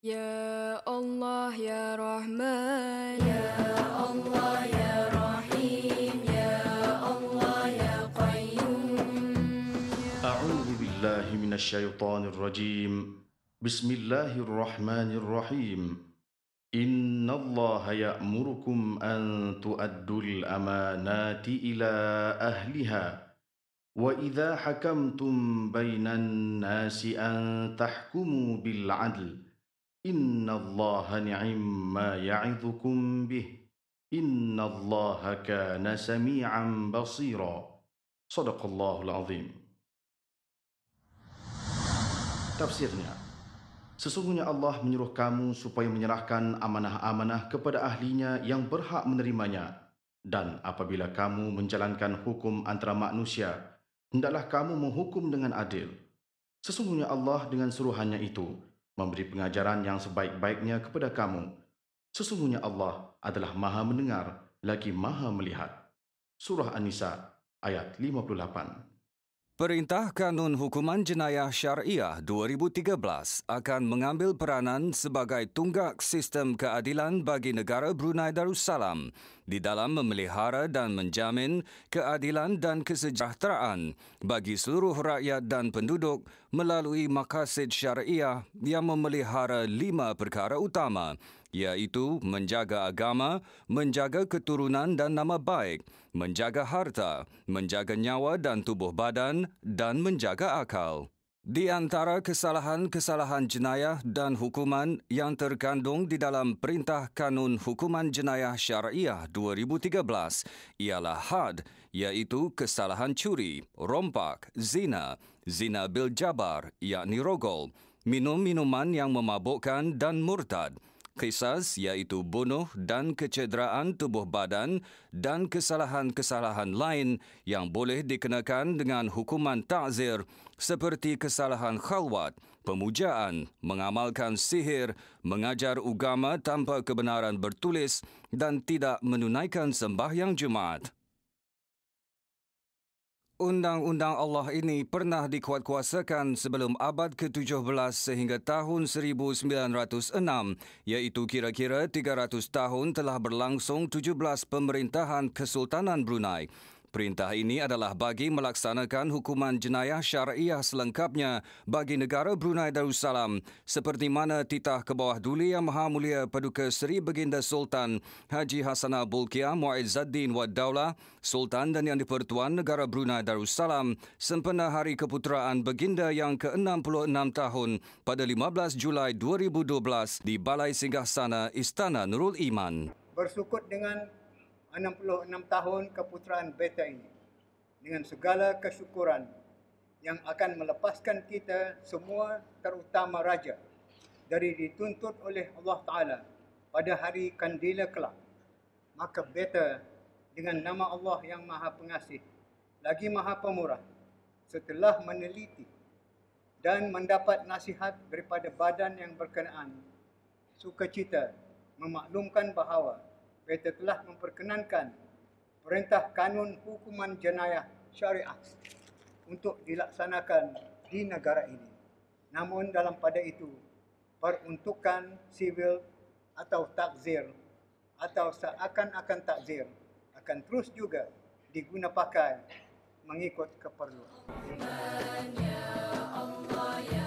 يا الله يا رحمن يا الله يا رحيم يا الله يا قيوم أعوذ بالله من الشيطان الرجيم بسم الله الرحمن الرحيم إن الله يأمركم أن تؤدوا الأمانات إلى أهلها وإذا حكمتم بين الناس أن تحكموا بالعدل إن الله نعم ما يعظكم Inna إن kana كان سميعا بصيرا صدق الله العظيم تفسيرنا Sesungguhnya Allah menyuruh kamu supaya menyerahkan amanah-amanah kepada ahlinya yang berhak menerimanya. Dan apabila kamu menjalankan hukum antara manusia, hendaklah kamu menghukum dengan adil. Sesungguhnya Allah dengan suruhannya itu, memberi pengajaran yang sebaik-baiknya kepada kamu. Sesungguhnya Allah adalah maha mendengar lagi maha melihat. Surah An-Nisa ayat 58 Perintah Kanun Hukuman Jenayah Syariah 2013 akan mengambil peranan sebagai tunggak sistem keadilan bagi negara Brunei Darussalam di dalam memelihara dan menjamin keadilan dan kesejahteraan bagi seluruh rakyat dan penduduk melalui makasid syariah yang memelihara lima perkara utama iaitu menjaga agama, menjaga keturunan dan nama baik, menjaga harta, menjaga nyawa dan tubuh badan dan menjaga akal. Di antara kesalahan-kesalahan jenayah dan hukuman yang terkandung di dalam Perintah Kanun Hukuman Jenayah Syariah 2013 ialah had iaitu kesalahan curi, rompak, zina, zina bil jabar yakni rogol, minum minuman yang memabukkan dan murtad kisas iaitu bunuh dan kecederaan tubuh badan dan kesalahan-kesalahan lain yang boleh dikenakan dengan hukuman takzir seperti kesalahan khawat, pemujaan, mengamalkan sihir, mengajar ugama tanpa kebenaran bertulis dan tidak menunaikan sembahyang Jumaat. Undang-undang Allah ini pernah dikuatkuasakan sebelum abad ke-17 sehingga tahun 1906, iaitu kira-kira 300 tahun telah berlangsung 17 pemerintahan Kesultanan Brunei. Perintah ini adalah bagi melaksanakan hukuman jenayah syariah selengkapnya bagi negara Brunei Darussalam seperti mana titah ke bawah Duli Yang Maha Mulia Paduka Seri Beginda Sultan Haji Hasanah Bulkia Muaid Zaddin Wad Daulah Sultan dan Yang Dipertuan Negara Brunei Darussalam sempena Hari Keputeraan Beginda yang ke-66 tahun pada 15 Julai 2012 di Balai Singgah Sana Istana Nurul Iman. Bersyukur dengan 66 tahun keputeraan beta ini dengan segala kesyukuran yang akan melepaskan kita semua terutama raja dari dituntut oleh Allah Ta'ala pada hari kandila kelak. Maka beta dengan nama Allah yang maha pengasih, lagi maha pemurah, setelah meneliti dan mendapat nasihat daripada badan yang berkenaan, sukacita memaklumkan bahawa kita telah memperkenankan perintah kanun hukuman jenayah syariah untuk dilaksanakan di negara ini. Namun dalam pada itu, peruntukan sivil atau takzir atau seakan-akan takzir akan terus juga digunapakai mengikut keperluan. Ya Allah, ya.